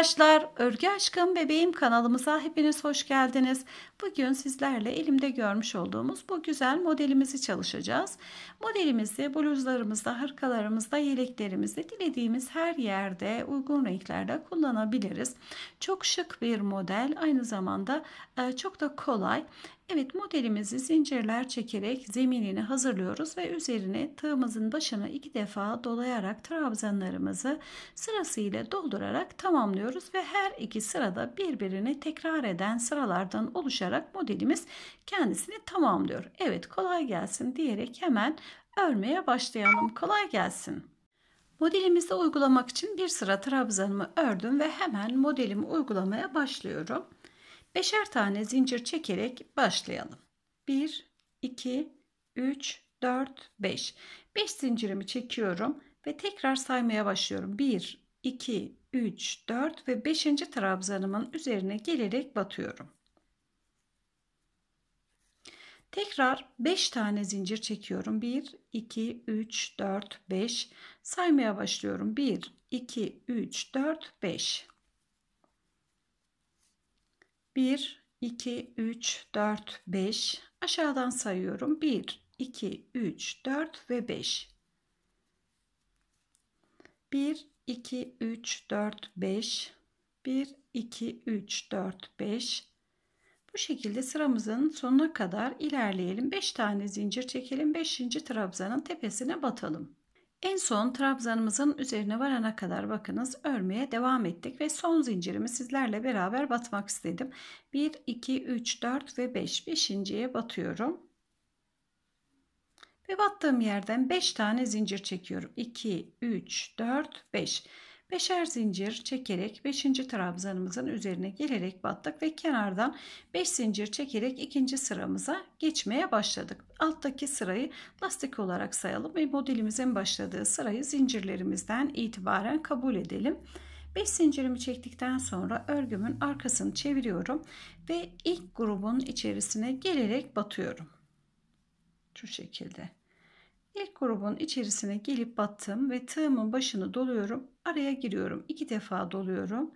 Arkadaşlar Örgü Aşkım Bebeğim kanalımıza hepiniz hoş geldiniz. Bugün sizlerle elimde görmüş olduğumuz bu güzel modelimizi çalışacağız. Modelimizi bluzlarımızda, hırkalarımızda, yeleklerimizde dilediğimiz her yerde uygun renklerde kullanabiliriz. Çok şık bir model aynı zamanda e, çok da kolay. Evet modelimizi zincirler çekerek zeminini hazırlıyoruz ve üzerine tığımızın başını iki defa dolayarak trabzanlarımızı sırasıyla doldurarak tamamlıyoruz ve her iki sırada birbirini tekrar eden sıralardan oluşarak modelimiz kendisini tamamlıyor. Evet kolay gelsin diyerek hemen örmeye başlayalım. Kolay gelsin. Modelimizi uygulamak için bir sıra trabzanımı ördüm ve hemen modelimi uygulamaya başlıyorum. Beşer tane zincir çekerek başlayalım. 1, 2, 3, 4, 5. 5 zincirimi çekiyorum ve tekrar saymaya başlıyorum. 1, 2, 3, 4 ve 5. trabzanımın üzerine gelerek batıyorum. Tekrar 5 tane zincir çekiyorum. 1, 2, 3, 4, 5. Saymaya başlıyorum. 1, 2, 3, 4, 5. 1, 2, 3, 4, 5. Aşağıdan sayıyorum. 1, 2, 3, 4 ve 5. 1, 2, 3, 4, 5. 1, 2, 3, 4, 5. Bu şekilde sıramızın sonuna kadar ilerleyelim. 5 tane zincir çekelim. 5. trabzanın tepesine batalım. En son trabzanımızın üzerine varana kadar bakınız örmeye devam ettik ve son zincirimi sizlerle beraber batmak istedim. 1, 2, 3, 4 ve 5. Beşinciye batıyorum. Ve battığım yerden 5 tane zincir çekiyorum. 2, 3, 4, 5 beşer zincir çekerek 5. trabzanımızın üzerine gelerek battık ve kenardan 5 zincir çekerek 2. sıramıza geçmeye başladık. Alttaki sırayı lastik olarak sayalım ve modelimizin başladığı sırayı zincirlerimizden itibaren kabul edelim. 5 zincirimi çektikten sonra örgümün arkasını çeviriyorum ve ilk grubun içerisine gelerek batıyorum. Şu şekilde. İlk grubun içerisine gelip battım ve tığımın başını doluyorum araya giriyorum. iki defa doluyorum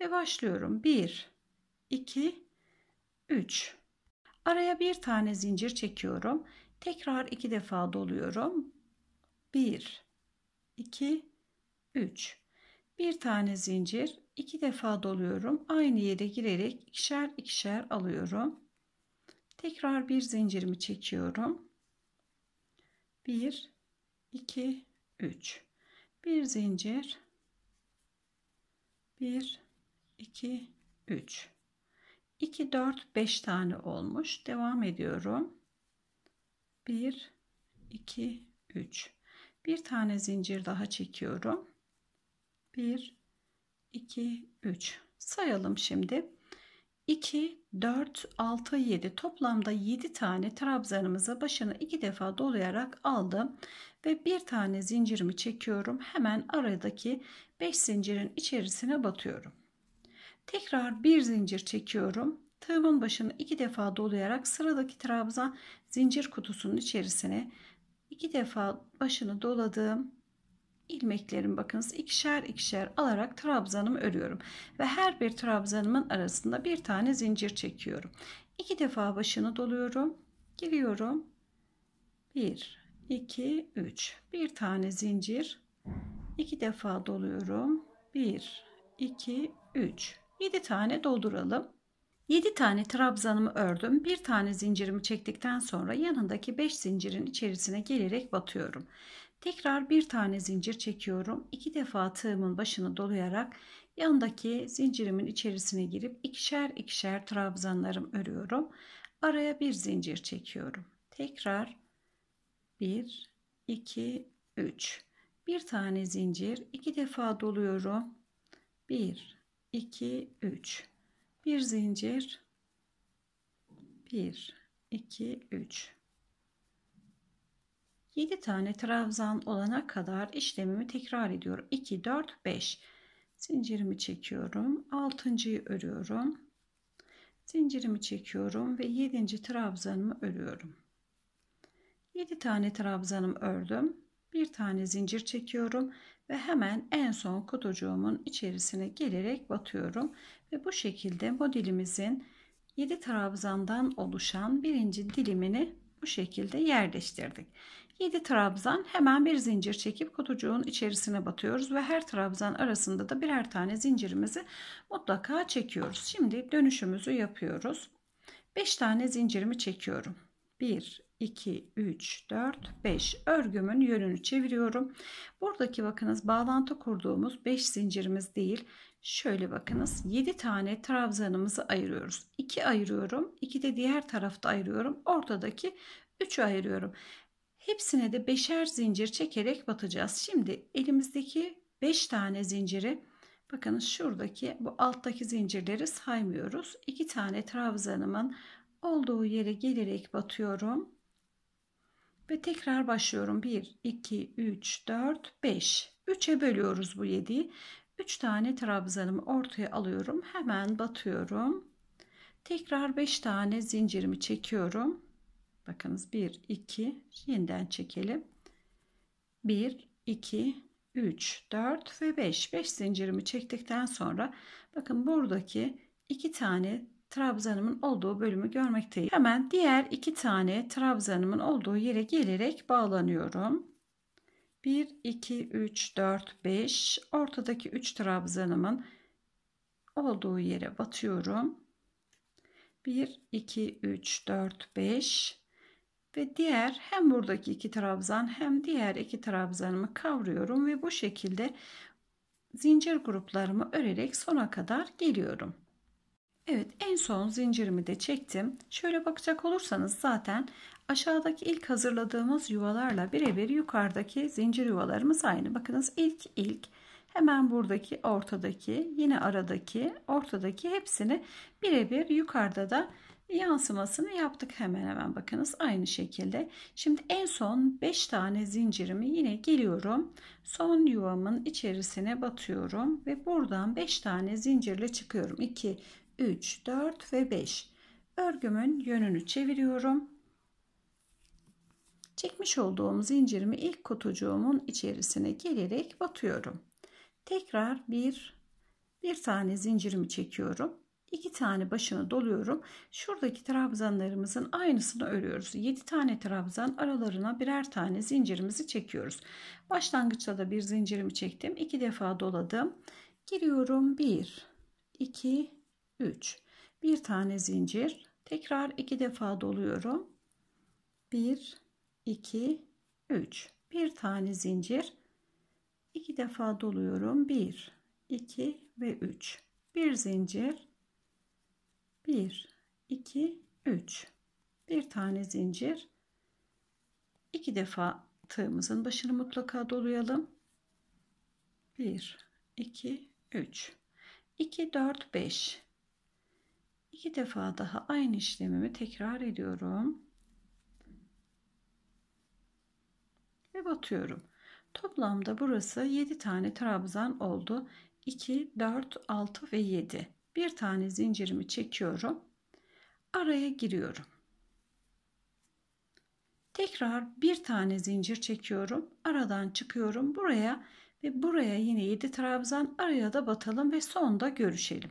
ve başlıyorum. 1 2 3 Araya bir tane zincir çekiyorum. Tekrar iki defa doluyorum. 1 2 3 Bir tane zincir, iki defa doluyorum. Aynı yere girerek ikişer ikişer alıyorum. Tekrar bir zincirimi çekiyorum. 1 2 3 bir zincir 1 2 3 2 4 5 tane olmuş devam ediyorum 1 2 3 bir tane zincir daha çekiyorum 1 2 3 sayalım şimdi 2, 4, 6, 7 toplamda 7 tane trabzanımızı başına 2 defa dolayarak aldım ve bir tane zincirimi çekiyorum. Hemen aradaki 5 zincirin içerisine batıyorum. Tekrar bir zincir çekiyorum. Tığımın başını 2 defa dolayarak sıradaki trabzan zincir kutusunun içerisine 2 defa başını doladım ilmeklerim bakınız ikişer ikişer alarak trabzanımı örüyorum ve her bir trabzanımın arasında bir tane zincir çekiyorum. İki defa başını doluyorum, giriyorum. 1 2 3 bir tane zincir. iki defa doluyorum. 1 2 3 7 tane dolduralım. 7 tane trabzanımı ördüm. Bir tane zincirimi çektikten sonra yanındaki 5 zincirin içerisine gelerek batıyorum. Tekrar bir tane zincir çekiyorum. İki defa tığımın başını dolayarak yandaki zincirimin içerisine girip ikişer ikişer trabzanlarım örüyorum. Araya bir zincir çekiyorum. Tekrar 1, 2, 3. Bir tane zincir iki defa doluyorum. 1, 2, 3. Bir zincir. 1, 2, 3. 7 tane trabzan olana kadar işlemimi tekrar ediyorum. 2, 4, 5. Zincirimi çekiyorum. 6.yı örüyorum. Zincirimi çekiyorum ve 7. trabzanımı örüyorum. 7 tane trabzanım ördüm. Bir tane zincir çekiyorum ve hemen en son kutucuğumun içerisine gelerek batıyorum. Ve bu şekilde modelimizin 7 trabzandan oluşan birinci dilimini bu şekilde yerleştirdik. 7 trabzan hemen bir zincir çekip kutucuğun içerisine batıyoruz ve her trabzan arasında da birer tane zincirimizi mutlaka çekiyoruz. Şimdi dönüşümüzü yapıyoruz. 5 tane zincirimi çekiyorum. 1 2 3 4 5 örgümün yönünü çeviriyorum. Buradaki bakınız bağlantı kurduğumuz 5 zincirimiz değil. Şöyle bakınız 7 tane trabzanımızı ayırıyoruz. 2 ayırıyorum. 2 de diğer tarafta ayırıyorum. Ortadaki 3'ü ayırıyorum. Hepsine de beşer zincir çekerek batacağız. Şimdi elimizdeki 5 tane zinciri bakın şuradaki bu alttaki zincirleri saymıyoruz. 2 tane trabzanımın olduğu yere gelerek batıyorum. Ve tekrar başlıyorum. 1, 2, 3, 4, 5. 3'e bölüyoruz bu 7'yi. 3 tane trabzanımı ortaya alıyorum. Hemen batıyorum. Tekrar 5 tane zincirimi çekiyorum. Bakınız 1, 2, yeniden çekelim. 1, 2, 3, 4 ve 5. 5 zincirimi çektikten sonra bakın buradaki iki tane trabzanımın olduğu bölümü görmekteyim. Hemen diğer iki tane trabzanımın olduğu yere gelerek bağlanıyorum. 1, 2, 3, 4, 5. Ortadaki 3 trabzanımın olduğu yere batıyorum. 1, 2, 3, 4, 5 ve diğer hem buradaki iki trabzan hem diğer iki trabzanımı kavruyorum ve bu şekilde zincir gruplarımı örerek sona kadar geliyorum. Evet en son zincirimi de çektim. Şöyle bakacak olursanız zaten aşağıdaki ilk hazırladığımız yuvalarla birebir yukarıdaki zincir yuvalarımız aynı. Bakınız ilk ilk hemen buradaki ortadaki yine aradaki ortadaki hepsini birebir yukarıda da yansımasını yaptık hemen hemen bakınız aynı şekilde. Şimdi en son 5 tane zincirimi yine geliyorum. Son yuvamın içerisine batıyorum ve buradan 5 tane zincirle çıkıyorum. 2, 3, 4 ve 5. Örgümün yönünü çeviriyorum. Çekmiş olduğum zincirimi ilk kutucuğumun içerisine gelerek batıyorum. Tekrar bir bir tane zincirimi çekiyorum iki tane başını doluyorum. Şuradaki trabzanlarımızın aynısını örüyoruz. 7 tane trabzan aralarına birer tane zincirimizi çekiyoruz. Başlangıçta da bir zincirimi çektim. 2 defa doladım. Giriyorum 1 2 3 bir tane zincir tekrar iki defa doluyorum 1 2 3 bir tane zincir iki defa doluyorum 1 2 ve 3 bir zincir 1 2 3 bir tane zincir iki defa tığımızın başını mutlaka dolayalım 1 2 3 2 4 5 iki defa daha aynı işlemimi tekrar ediyorum ve batıyorum toplamda burası 7 tane trabzan oldu 2 4 6 ve 7 bir tane zincirimi çekiyorum. Araya giriyorum. Tekrar bir tane zincir çekiyorum. Aradan çıkıyorum buraya ve buraya yine 7 trabzan araya da batalım ve sonda görüşelim.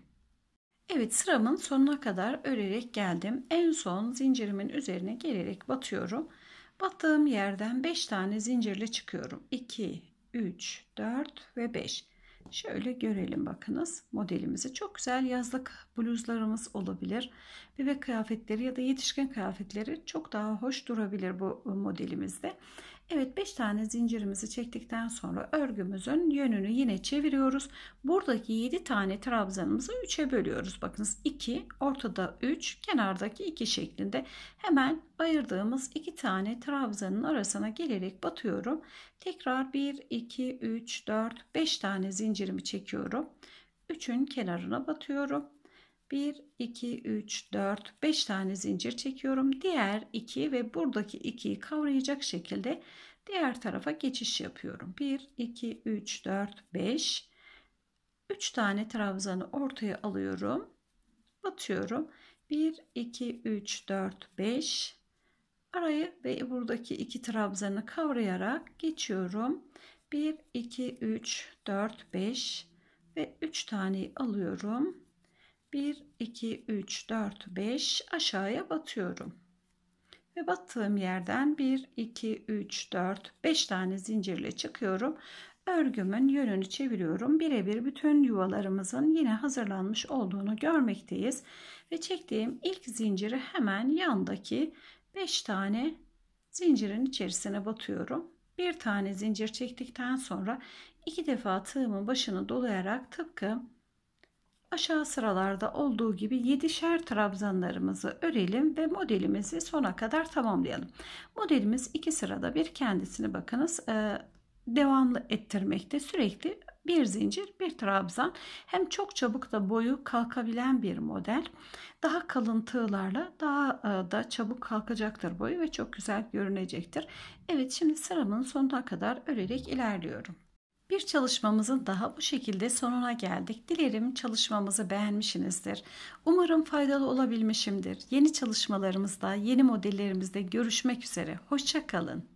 Evet sıramın sonuna kadar örerek geldim. En son zincirimin üzerine gelerek batıyorum. Battığım yerden 5 tane zincirle çıkıyorum. 2, 3, 4 ve 5. Şöyle görelim bakınız modelimizi. Çok güzel yazlık bluzlarımız olabilir. Bebek kıyafetleri ya da yetişkin kıyafetleri çok daha hoş durabilir bu modelimizde. Evet 5 tane zincirimizi çektikten sonra örgümüzün yönünü yine çeviriyoruz. Buradaki 7 tane trabzanımızı 3'e bölüyoruz. Bakınız 2 ortada 3 kenardaki 2 şeklinde hemen ayırdığımız 2 tane trabzanın arasına gelerek batıyorum. Tekrar 1 2 3 4 5 tane zincirimi çekiyorum. 3'ün kenarına batıyorum. 1, 2, 3, 4, 5 tane zincir çekiyorum. Diğer 2 ve buradaki 2'yi kavrayacak şekilde diğer tarafa geçiş yapıyorum. 1, 2, 3, 4, 5. 3 tane trabzanı ortaya alıyorum. Batıyorum. 1, 2, 3, 4, 5. Arayı ve buradaki iki trabzanı kavrayarak geçiyorum. 1, 2, 3, 4, 5 ve 3 tane alıyorum 1, 2, 3, 4, 5 aşağıya batıyorum. Ve battığım yerden 1, 2, 3, 4, 5 tane zincirle çıkıyorum. Örgümün yönünü çeviriyorum. Birebir bütün yuvalarımızın yine hazırlanmış olduğunu görmekteyiz. Ve çektiğim ilk zinciri hemen yandaki 5 tane zincirin içerisine batıyorum. Bir tane zincir çektikten sonra iki defa tığımın başını dolayarak tıpkı Aşağı sıralarda olduğu gibi 7'şer trabzanlarımızı örelim ve modelimizi sona kadar tamamlayalım. Modelimiz iki sırada bir kendisini bakınız e, devamlı ettirmekte sürekli bir zincir bir trabzan hem çok çabuk da boyu kalkabilen bir model daha kalın tığlarla daha e, da çabuk kalkacaktır boyu ve çok güzel görünecektir. Evet şimdi sıramın sonuna kadar örerek ilerliyorum. Bir çalışmamızın daha bu şekilde sonuna geldik. Dilerim çalışmamızı beğenmişsinizdir. Umarım faydalı olabilmişimdir. Yeni çalışmalarımızda, yeni modellerimizde görüşmek üzere. Hoşçakalın.